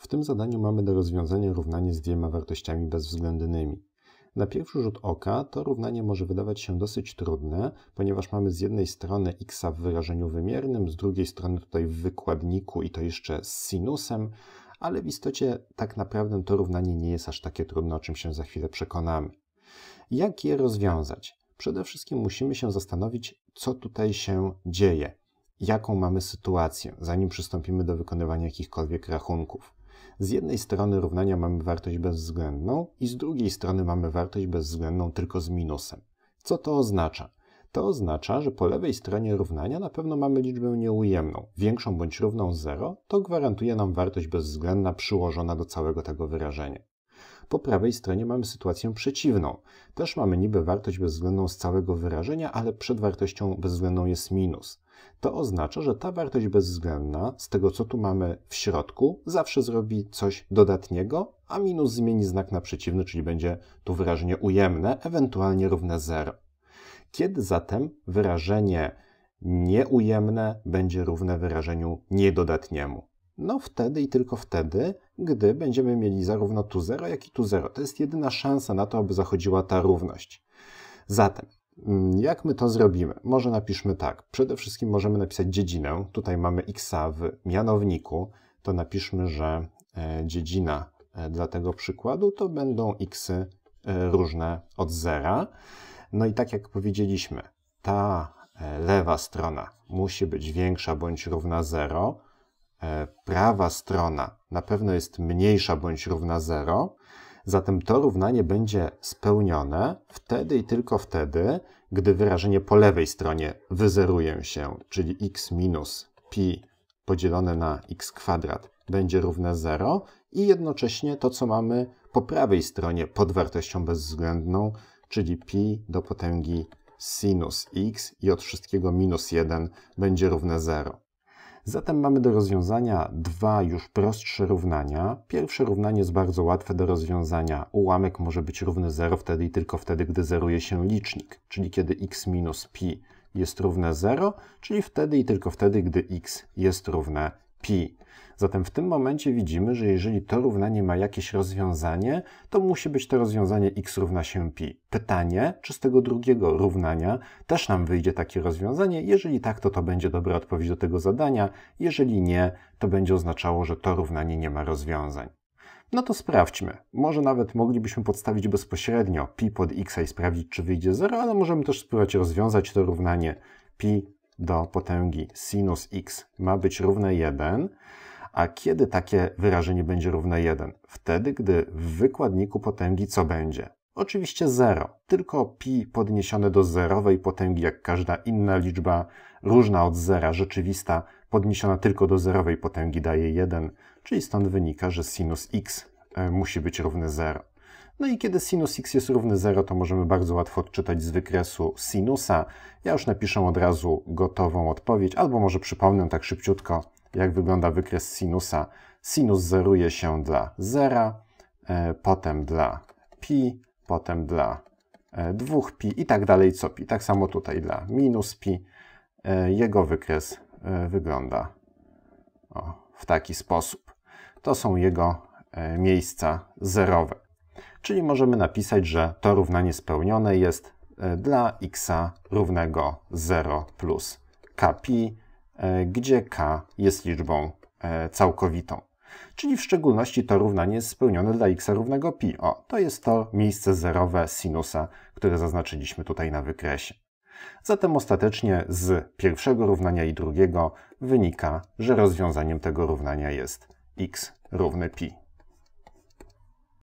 W tym zadaniu mamy do rozwiązania równanie z dwiema wartościami bezwzględnymi. Na pierwszy rzut oka to równanie może wydawać się dosyć trudne, ponieważ mamy z jednej strony x w wyrażeniu wymiernym, z drugiej strony tutaj w wykładniku i to jeszcze z sinusem, ale w istocie tak naprawdę to równanie nie jest aż takie trudne, o czym się za chwilę przekonamy. Jak je rozwiązać? Przede wszystkim musimy się zastanowić, co tutaj się dzieje, jaką mamy sytuację, zanim przystąpimy do wykonywania jakichkolwiek rachunków. Z jednej strony równania mamy wartość bezwzględną i z drugiej strony mamy wartość bezwzględną tylko z minusem. Co to oznacza? To oznacza, że po lewej stronie równania na pewno mamy liczbę nieujemną, większą bądź równą 0, to gwarantuje nam wartość bezwzględna przyłożona do całego tego wyrażenia po prawej stronie mamy sytuację przeciwną. Też mamy niby wartość bezwzględną z całego wyrażenia, ale przed wartością bezwzględną jest minus. To oznacza, że ta wartość bezwzględna z tego, co tu mamy w środku, zawsze zrobi coś dodatniego, a minus zmieni znak na przeciwny, czyli będzie tu wyrażenie ujemne, ewentualnie równe 0. Kiedy zatem wyrażenie nieujemne będzie równe wyrażeniu niedodatniemu? No wtedy i tylko wtedy, gdy będziemy mieli zarówno tu 0, jak i tu 0. To jest jedyna szansa na to, aby zachodziła ta równość. Zatem, mm, jak my to zrobimy? Może napiszmy tak. Przede wszystkim możemy napisać dziedzinę. Tutaj mamy x w mianowniku. To napiszmy, że e, dziedzina e, dla tego przykładu to będą x e, różne od zera. No i tak jak powiedzieliśmy, ta lewa strona musi być większa bądź równa 0 E, prawa strona na pewno jest mniejsza bądź równa 0, zatem to równanie będzie spełnione wtedy i tylko wtedy, gdy wyrażenie po lewej stronie wyzeruje się, czyli x minus pi podzielone na x kwadrat będzie równe 0 i jednocześnie to, co mamy po prawej stronie pod wartością bezwzględną, czyli pi do potęgi sinus x i od wszystkiego minus 1 będzie równe 0. Zatem mamy do rozwiązania dwa już prostsze równania. Pierwsze równanie jest bardzo łatwe do rozwiązania. Ułamek może być równy 0 wtedy i tylko wtedy, gdy zeruje się licznik, czyli kiedy x minus pi jest równe 0, czyli wtedy i tylko wtedy, gdy x jest równe pi. Zatem w tym momencie widzimy, że jeżeli to równanie ma jakieś rozwiązanie, to musi być to rozwiązanie x równa się pi. Pytanie, czy z tego drugiego równania też nam wyjdzie takie rozwiązanie? Jeżeli tak, to to będzie dobra odpowiedź do tego zadania. Jeżeli nie, to będzie oznaczało, że to równanie nie ma rozwiązań. No to sprawdźmy. Może nawet moglibyśmy podstawić bezpośrednio pi pod x i sprawdzić, czy wyjdzie 0, ale możemy też spróbować rozwiązać to równanie pi do potęgi sinus x ma być równe 1, a kiedy takie wyrażenie będzie równe 1? Wtedy, gdy w wykładniku potęgi co będzie? Oczywiście 0, tylko pi podniesione do zerowej potęgi, jak każda inna liczba różna od zera, rzeczywista, podniesiona tylko do zerowej potęgi daje 1, czyli stąd wynika, że sinus x e, musi być równy 0. No i kiedy sinus x jest równy 0, to możemy bardzo łatwo odczytać z wykresu sinusa. Ja już napiszę od razu gotową odpowiedź, albo może przypomnę tak szybciutko, jak wygląda wykres sinusa. Sinus zeruje się dla 0, e, potem dla pi, potem dla 2pi e, i tak dalej co pi. Tak samo tutaj dla minus pi. E, jego wykres e, wygląda o, w taki sposób. To są jego e, miejsca zerowe czyli możemy napisać, że to równanie spełnione jest e, dla x równego 0 plus kpi, e, gdzie k jest liczbą e, całkowitą. Czyli w szczególności to równanie jest spełnione dla x równego pi. O, to jest to miejsce zerowe sinusa, które zaznaczyliśmy tutaj na wykresie. Zatem ostatecznie z pierwszego równania i drugiego wynika, że rozwiązaniem tego równania jest x równy pi.